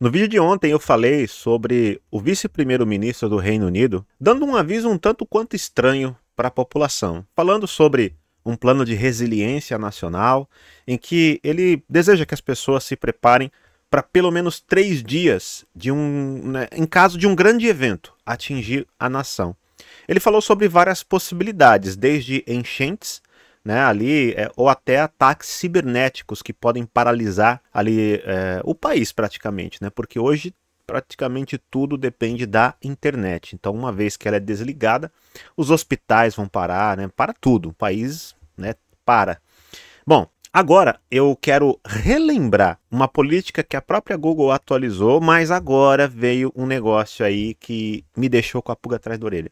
No vídeo de ontem eu falei sobre o vice-primeiro-ministro do Reino Unido dando um aviso um tanto quanto estranho para a população, falando sobre um plano de resiliência nacional em que ele deseja que as pessoas se preparem para pelo menos três dias de um, né, em caso de um grande evento atingir a nação. Ele falou sobre várias possibilidades, desde enchentes né, ali, é, ou até ataques cibernéticos que podem paralisar ali é, o país praticamente, né, porque hoje praticamente tudo depende da internet. Então, uma vez que ela é desligada, os hospitais vão parar, né, para tudo, o país, né, para. Bom, Agora, eu quero relembrar uma política que a própria Google atualizou, mas agora veio um negócio aí que me deixou com a pulga atrás da orelha.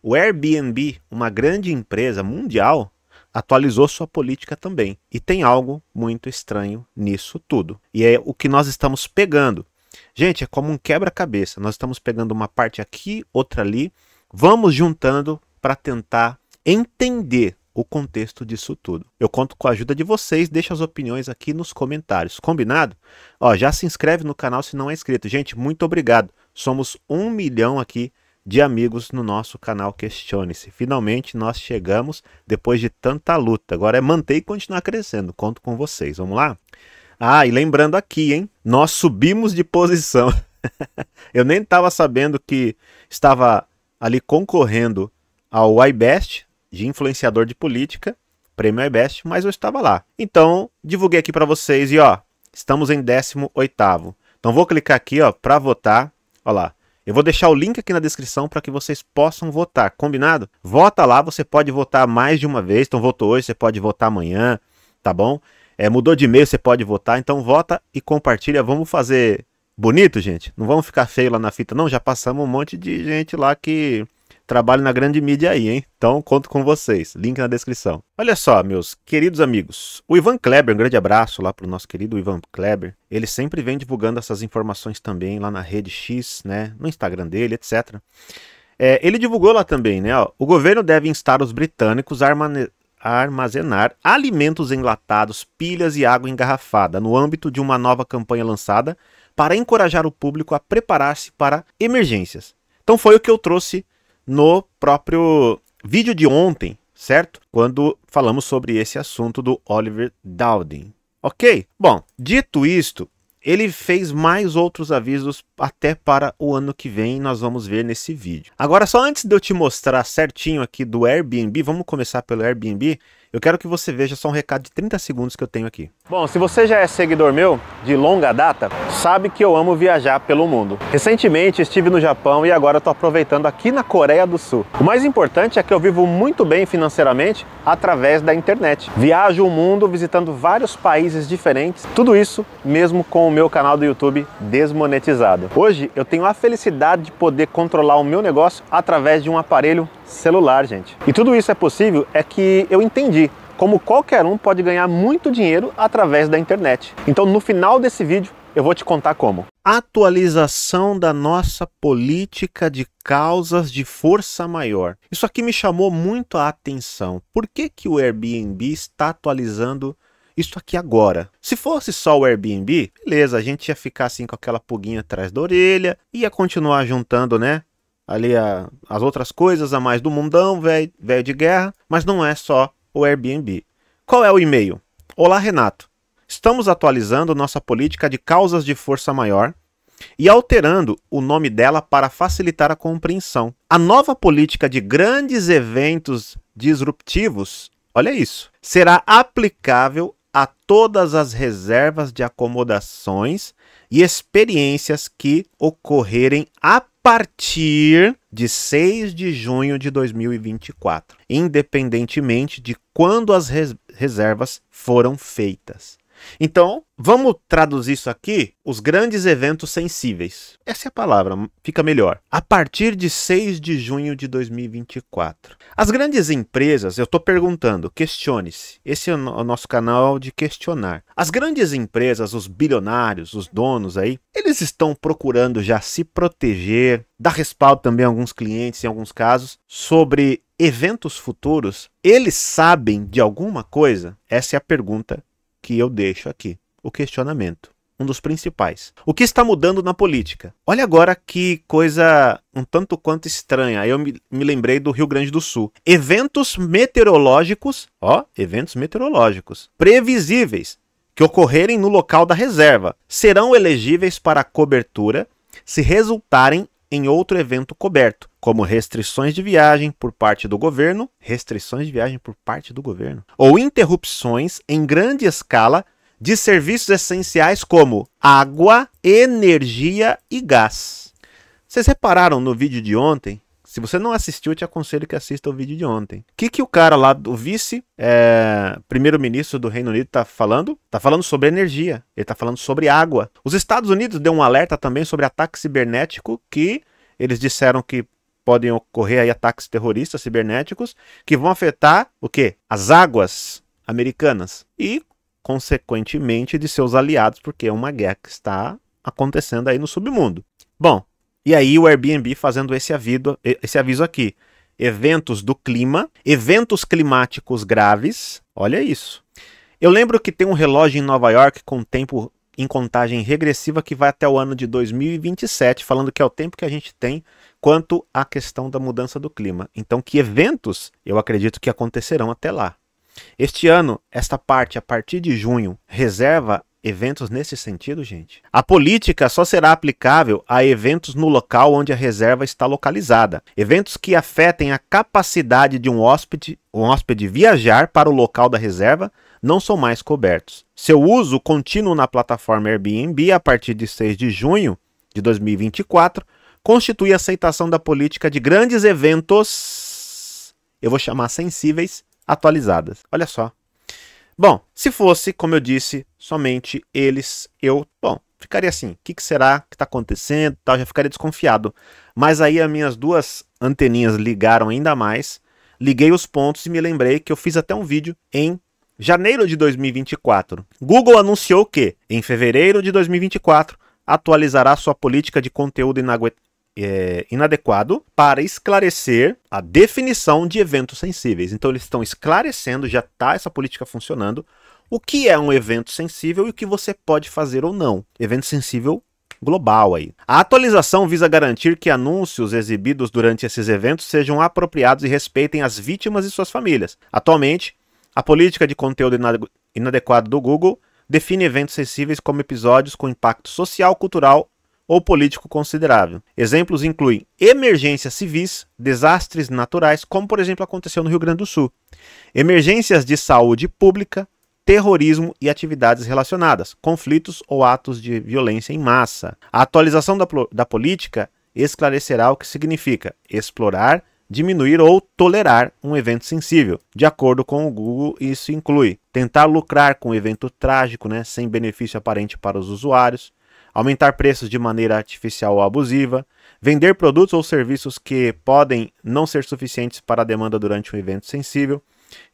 O Airbnb, uma grande empresa mundial, atualizou sua política também. E tem algo muito estranho nisso tudo. E é o que nós estamos pegando. Gente, é como um quebra-cabeça. Nós estamos pegando uma parte aqui, outra ali, vamos juntando para tentar entender o contexto disso tudo. Eu conto com a ajuda de vocês, deixa as opiniões aqui nos comentários, combinado? Ó, já se inscreve no canal se não é inscrito. Gente, muito obrigado. Somos um milhão aqui de amigos no nosso canal Questione-se. Finalmente nós chegamos depois de tanta luta. Agora é manter e continuar crescendo. Conto com vocês. Vamos lá? Ah, e lembrando aqui, hein? Nós subimos de posição. Eu nem estava sabendo que estava ali concorrendo ao iBest de influenciador de política, prêmio iBest, mas eu estava lá. Então, divulguei aqui para vocês e ó, estamos em 18º. Então vou clicar aqui, ó, para votar. Ó lá, eu vou deixar o link aqui na descrição para que vocês possam votar, combinado? Vota lá, você pode votar mais de uma vez. Então votou hoje, você pode votar amanhã, tá bom? É, mudou de e-mail, você pode votar. Então vota e compartilha. Vamos fazer bonito, gente. Não vamos ficar feio lá na fita, não. Já passamos um monte de gente lá que trabalho na grande mídia aí, hein? Então conto com vocês. Link na descrição. Olha só, meus queridos amigos. O Ivan Kleber, um grande abraço lá pro nosso querido Ivan Kleber. Ele sempre vem divulgando essas informações também lá na rede X, né? No Instagram dele, etc. É, ele divulgou lá também, né? Ó, o governo deve instar os britânicos a armazenar alimentos enlatados, pilhas e água engarrafada no âmbito de uma nova campanha lançada para encorajar o público a preparar-se para emergências. Então foi o que eu trouxe no próprio vídeo de ontem, certo? Quando falamos sobre esse assunto do Oliver Dowden. Ok? Bom, dito isto, ele fez mais outros avisos até para o ano que vem, nós vamos ver nesse vídeo. Agora, só antes de eu te mostrar certinho aqui do Airbnb, vamos começar pelo Airbnb. Eu quero que você veja só um recado de 30 segundos que eu tenho aqui. Bom, se você já é seguidor meu de longa data, sabe que eu amo viajar pelo mundo. Recentemente estive no Japão e agora estou aproveitando aqui na Coreia do Sul. O mais importante é que eu vivo muito bem financeiramente através da internet. Viajo o mundo visitando vários países diferentes, tudo isso mesmo com o meu canal do YouTube desmonetizado. Hoje eu tenho a felicidade de poder controlar o meu negócio através de um aparelho celular, gente. E tudo isso é possível é que eu entendi como qualquer um pode ganhar muito dinheiro através da internet. Então, no final desse vídeo, eu vou te contar como. Atualização da nossa política de causas de força maior. Isso aqui me chamou muito a atenção. Por que, que o Airbnb está atualizando isso aqui agora. Se fosse só o Airbnb, beleza, a gente ia ficar assim com aquela pulguinha atrás da orelha, ia continuar juntando, né? ali a, as outras coisas a mais do mundão, velho de guerra, mas não é só o Airbnb. Qual é o e-mail? Olá, Renato. Estamos atualizando nossa política de causas de força maior e alterando o nome dela para facilitar a compreensão. A nova política de grandes eventos disruptivos, olha isso, será aplicável a todas as reservas de acomodações e experiências que ocorrerem a partir de 6 de junho de 2024, independentemente de quando as res reservas foram feitas. Então, vamos traduzir isso aqui, os grandes eventos sensíveis. Essa é a palavra, fica melhor. A partir de 6 de junho de 2024. As grandes empresas, eu estou perguntando, questione-se. Esse é o nosso canal de questionar. As grandes empresas, os bilionários, os donos aí, eles estão procurando já se proteger, dar respaldo também a alguns clientes, em alguns casos, sobre eventos futuros. Eles sabem de alguma coisa? Essa é a pergunta que eu deixo aqui: o questionamento. Um dos principais. O que está mudando na política? Olha agora que coisa um tanto quanto estranha. Eu me, me lembrei do Rio Grande do Sul. Eventos meteorológicos, ó, eventos meteorológicos, previsíveis, que ocorrerem no local da reserva, serão elegíveis para cobertura se resultarem em outro evento coberto, como restrições de viagem por parte do governo, restrições de viagem por parte do governo, ou interrupções em grande escala de serviços essenciais como água, energia e gás. Vocês repararam no vídeo de ontem se você não assistiu, eu te aconselho que assista o vídeo de ontem. O que, que o cara lá, o vice, é, primeiro-ministro do Reino Unido, está falando? Está falando sobre energia. Ele está falando sobre água. Os Estados Unidos deu um alerta também sobre ataque cibernético que eles disseram que podem ocorrer aí ataques terroristas cibernéticos que vão afetar o quê? As águas americanas e consequentemente de seus aliados, porque é uma guerra que está acontecendo aí no submundo. Bom, e aí o Airbnb fazendo esse aviso, esse aviso aqui. Eventos do clima, eventos climáticos graves, olha isso. Eu lembro que tem um relógio em Nova York com tempo em contagem regressiva que vai até o ano de 2027, falando que é o tempo que a gente tem quanto à questão da mudança do clima. Então, que eventos eu acredito que acontecerão até lá. Este ano, esta parte, a partir de junho, reserva eventos nesse sentido, gente? A política só será aplicável a eventos no local onde a reserva está localizada. Eventos que afetem a capacidade de um hóspede, um hóspede viajar para o local da reserva não são mais cobertos. Seu uso contínuo na plataforma Airbnb a partir de 6 de junho de 2024 constitui a aceitação da política de grandes eventos, eu vou chamar sensíveis, atualizadas. Olha só, Bom, se fosse, como eu disse, somente eles, eu, bom, ficaria assim. O que, que, será que está acontecendo? Tal, já ficaria desconfiado. Mas aí as minhas duas anteninhas ligaram ainda mais. Liguei os pontos e me lembrei que eu fiz até um vídeo em janeiro de 2024. Google anunciou que, em fevereiro de 2024, atualizará sua política de conteúdo é, inadequado para esclarecer a definição de eventos sensíveis. Então eles estão esclarecendo, já está essa política funcionando, o que é um evento sensível e o que você pode fazer ou não. Evento sensível global aí. A atualização visa garantir que anúncios exibidos durante esses eventos sejam apropriados e respeitem as vítimas e suas famílias. Atualmente, a política de conteúdo inadequado do Google define eventos sensíveis como episódios com impacto social, cultural ou político considerável. Exemplos incluem emergências civis, desastres naturais, como por exemplo aconteceu no Rio Grande do Sul, emergências de saúde pública, terrorismo e atividades relacionadas, conflitos ou atos de violência em massa. A atualização da, da política esclarecerá o que significa explorar, diminuir ou tolerar um evento sensível. De acordo com o Google, isso inclui tentar lucrar com um evento trágico, né, sem benefício aparente para os usuários, aumentar preços de maneira artificial ou abusiva, vender produtos ou serviços que podem não ser suficientes para a demanda durante um evento sensível.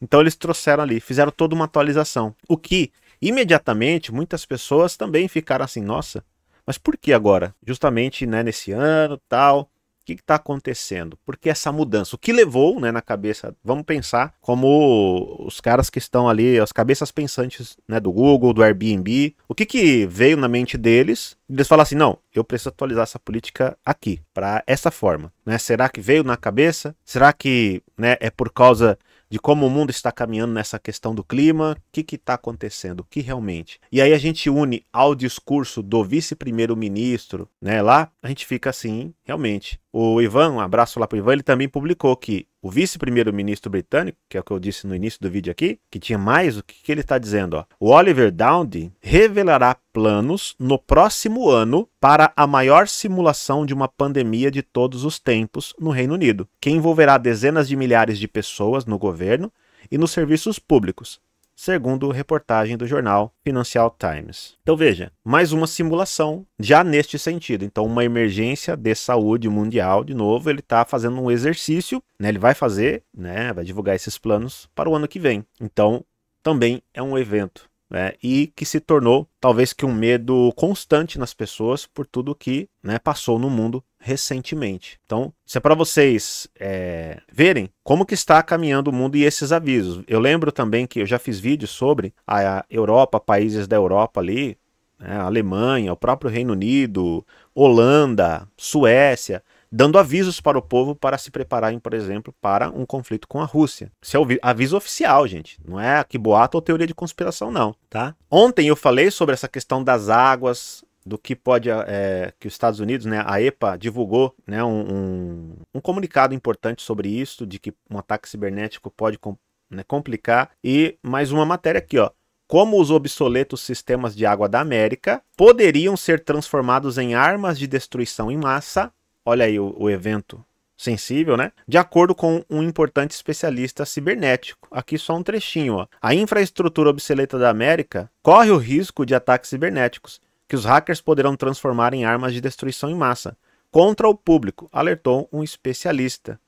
Então eles trouxeram ali, fizeram toda uma atualização. O que imediatamente muitas pessoas também ficaram assim, nossa, mas por que agora? Justamente, né, nesse ano, tal. O que está acontecendo? Por que essa mudança? O que levou né, na cabeça? Vamos pensar como os caras que estão ali, as cabeças pensantes né, do Google, do Airbnb. O que, que veio na mente deles eles falam assim: não, eu preciso atualizar essa política aqui, para essa forma. Né? Será que veio na cabeça? Será que né, é por causa de como o mundo está caminhando nessa questão do clima, o que está acontecendo, o que realmente. E aí a gente une ao discurso do vice-primeiro-ministro, né? Lá a gente fica assim, realmente. O Ivan, um abraço lá para o Ivan, ele também publicou que o vice-primeiro-ministro britânico, que é o que eu disse no início do vídeo aqui, que tinha mais, o que, que ele está dizendo? Ó? O Oliver Dowd revelará planos no próximo ano para a maior simulação de uma pandemia de todos os tempos no Reino Unido, que envolverá dezenas de milhares de pessoas no governo e nos serviços públicos, segundo reportagem do jornal Financial Times. Então veja, mais uma simulação já neste sentido. Então uma emergência de saúde mundial, de novo, ele está fazendo um exercício, né? Ele vai fazer, né? Vai divulgar esses planos para o ano que vem. Então também é um evento. Né, e que se tornou talvez que um medo constante nas pessoas por tudo que né, passou no mundo recentemente. Então, isso é para vocês é, verem como que está caminhando o mundo e esses avisos. Eu lembro também que eu já fiz vídeos sobre a Europa, países da Europa ali, né, a Alemanha, o próprio Reino Unido, Holanda, Suécia, dando avisos para o povo para se prepararem, por exemplo, para um conflito com a Rússia. Isso é o aviso oficial, gente. Não é que boato ou teoria de conspiração, não, tá? Ontem eu falei sobre essa questão das águas do que pode é, que os Estados Unidos, né, a EPA divulgou, né, um, um, comunicado importante sobre isso, de que um ataque cibernético pode com, né, complicar e mais uma matéria aqui, ó, como os obsoletos sistemas de água da América poderiam ser transformados em armas de destruição em massa. Olha aí o, o evento sensível, né? De acordo com um importante especialista cibernético. Aqui só um trechinho, ó. A infraestrutura obsoleta da América corre o risco de ataques cibernéticos que os hackers poderão transformar em armas de destruição em massa contra o público, alertou um especialista.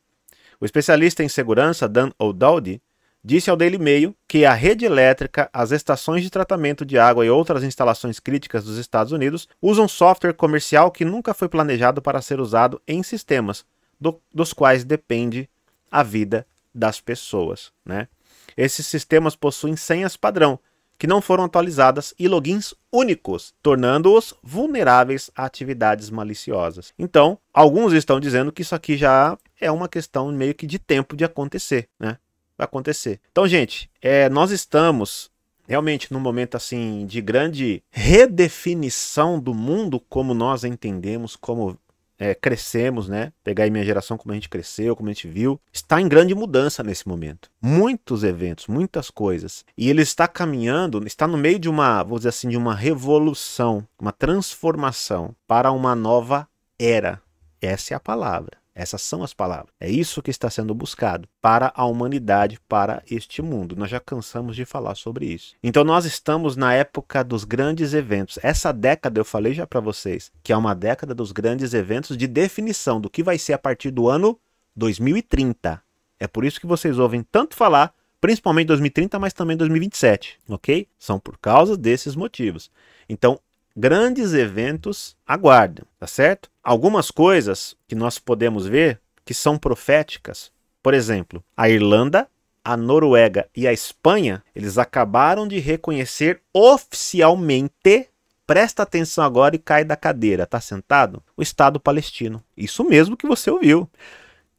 O especialista em segurança Dan O'Dowdy disse ao Daily Mail que a rede elétrica, as estações de tratamento de água e outras instalações críticas dos Estados Unidos usam software comercial que nunca foi planejado para ser usado em sistemas do, dos quais depende a vida das pessoas. Né? Esses sistemas possuem senhas padrão que não foram atualizadas e logins únicos, tornando-os vulneráveis a atividades maliciosas. Então, alguns estão dizendo que isso aqui já é uma questão meio que de tempo de acontecer, né? Vai acontecer. Então, gente, é, nós estamos realmente num momento assim de grande redefinição do mundo como nós entendemos, como é, crescemos, né? Pegar aí minha geração, como a gente cresceu, como a gente viu, está em grande mudança nesse momento. Muitos eventos, muitas coisas. E ele está caminhando, está no meio de uma, vou dizer assim, de uma revolução, uma transformação para uma nova era. Essa é a palavra. Essas são as palavras. É isso que está sendo buscado para a humanidade, para este mundo. Nós já cansamos de falar sobre isso. Então nós estamos na época dos grandes eventos. Essa década eu falei já para vocês que é uma década dos grandes eventos de definição do que vai ser a partir do ano 2030. É por isso que vocês ouvem tanto falar, principalmente 2030, mas também 2027, ok? São por causa desses motivos. Então, grandes eventos aguardam, tá certo? Algumas coisas que nós podemos ver que são proféticas. Por exemplo, a Irlanda, a Noruega e a Espanha, eles acabaram de reconhecer oficialmente presta atenção agora e cai da cadeira, tá sentado? O Estado palestino. Isso mesmo que você ouviu.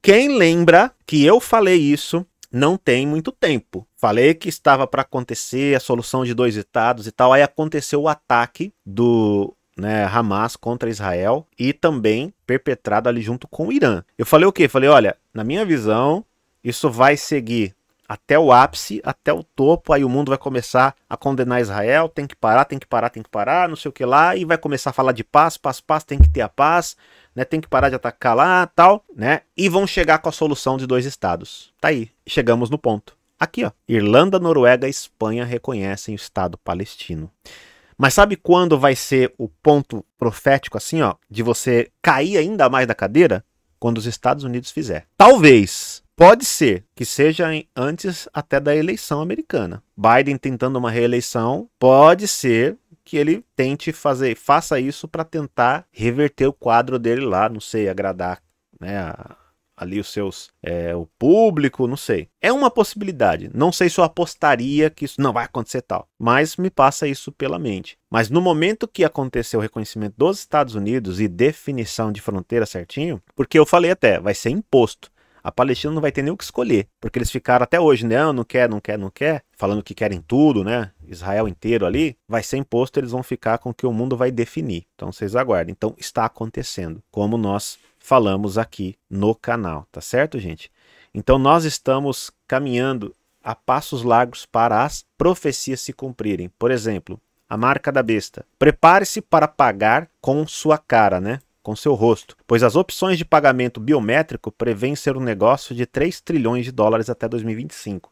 Quem lembra que eu falei isso não tem muito tempo. Falei que estava para acontecer a solução de dois estados e tal, aí aconteceu o ataque do né, Hamas contra Israel e também perpetrado ali junto com o Irã. Eu falei o quê? Falei, olha, na minha visão, isso vai seguir até o ápice, até o topo, aí o mundo vai começar a condenar Israel, tem que parar, tem que parar, tem que parar, não sei o que lá, e vai começar a falar de paz, paz, paz, tem que ter a paz né? Tem que parar de atacar lá, tal, né? E vão chegar com a solução de dois estados. Tá aí, chegamos no ponto. Aqui, ó. Irlanda, Noruega e Espanha reconhecem o Estado palestino. Mas sabe quando vai ser o ponto profético, assim, ó, de você cair ainda mais da cadeira? Quando os Estados Unidos fizer. Talvez, pode ser que seja antes até da eleição americana. Biden tentando uma reeleição, pode ser que ele tente fazer, faça isso para tentar reverter o quadro dele lá, não sei, agradar, né, a, ali os seus é, o público, não sei. É uma possibilidade. Não sei se eu apostaria que isso não vai acontecer tal, mas me passa isso pela mente. Mas no momento que aconteceu o reconhecimento dos Estados Unidos e definição de fronteira certinho, porque eu falei até, vai ser imposto a Palestina não vai ter nem o que escolher, porque eles ficaram até hoje, não, né, ah, não quer, não quer, não quer, falando que querem tudo, né? Israel inteiro ali, vai ser imposto, eles vão ficar com o que o mundo vai definir. Então vocês aguardem. Então está acontecendo, como nós falamos aqui no canal, tá certo, gente? Então nós estamos caminhando a passos largos para as profecias se cumprirem. Por exemplo, a marca da besta. Prepare-se para pagar com sua cara, né? com seu rosto, pois as opções de pagamento biométrico prevêm ser um negócio de 3 trilhões de dólares até 2025.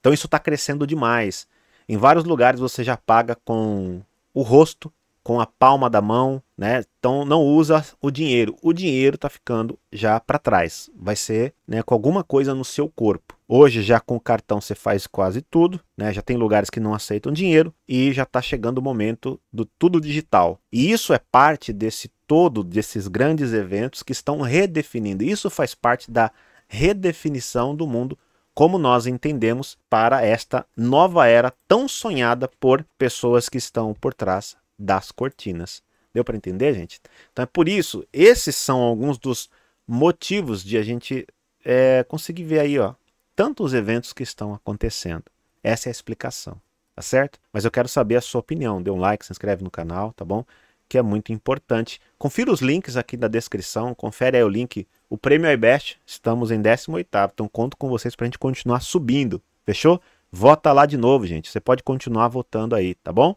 Então isso está crescendo demais. Em vários lugares você já paga com o rosto com a palma da mão, né? Então não usa o dinheiro. O dinheiro está ficando já para trás. Vai ser, né, com alguma coisa no seu corpo. Hoje já com o cartão você faz quase tudo, né? Já tem lugares que não aceitam dinheiro e já está chegando o momento do tudo digital. E isso é parte desse todo desses grandes eventos que estão redefinindo. Isso faz parte da redefinição do mundo como nós entendemos para esta nova era tão sonhada por pessoas que estão por trás das cortinas. Deu para entender, gente? Então é por isso, esses são alguns dos motivos de a gente é, conseguir ver aí, ó, tantos eventos que estão acontecendo. Essa é a explicação, tá certo? Mas eu quero saber a sua opinião. Dê um like, se inscreve no canal, tá bom? Que é muito importante. Confira os links aqui na descrição, confere aí o link, o Prêmio iBest, estamos em 18 então conto com vocês para a gente continuar subindo, fechou? Vota lá de novo, gente. Você pode continuar votando aí, tá bom?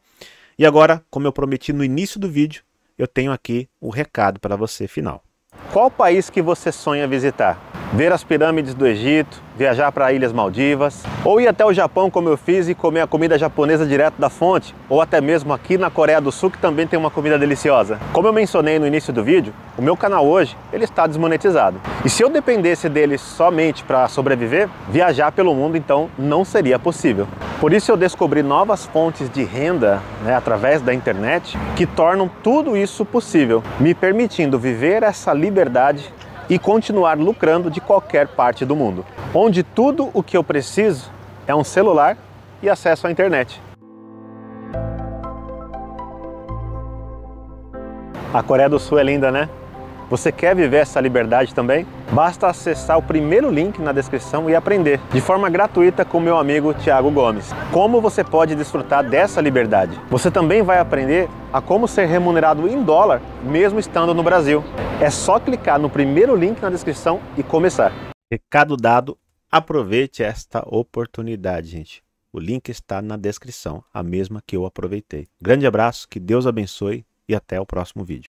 E agora, como eu prometi no início do vídeo, eu tenho aqui o recado para você final. Qual país que você sonha visitar? ver as pirâmides do Egito, viajar para Ilhas Maldivas, ou ir até o Japão como eu fiz e comer a comida japonesa direto da fonte, ou até mesmo aqui na Coreia do Sul que também tem uma comida deliciosa. Como eu mencionei no início do vídeo, o meu canal hoje ele está desmonetizado. E se eu dependesse dele somente para sobreviver, viajar pelo mundo então não seria possível. Por isso eu descobri novas fontes de renda né, através da internet que tornam tudo isso possível, me permitindo viver essa liberdade e continuar lucrando de qualquer parte do mundo, onde tudo o que eu preciso é um celular e acesso à internet. A Coreia do Sul é linda, né? Você quer viver essa liberdade também? Basta acessar o primeiro link na descrição e aprender de forma gratuita com meu amigo Tiago Gomes. Como você pode desfrutar dessa liberdade? Você também vai aprender a como ser remunerado em dólar mesmo estando no Brasil. É só clicar no primeiro link na descrição e começar. Recado dado, aproveite esta oportunidade, gente. O link está na descrição, a mesma que eu aproveitei. Grande abraço, que Deus abençoe e até o próximo vídeo.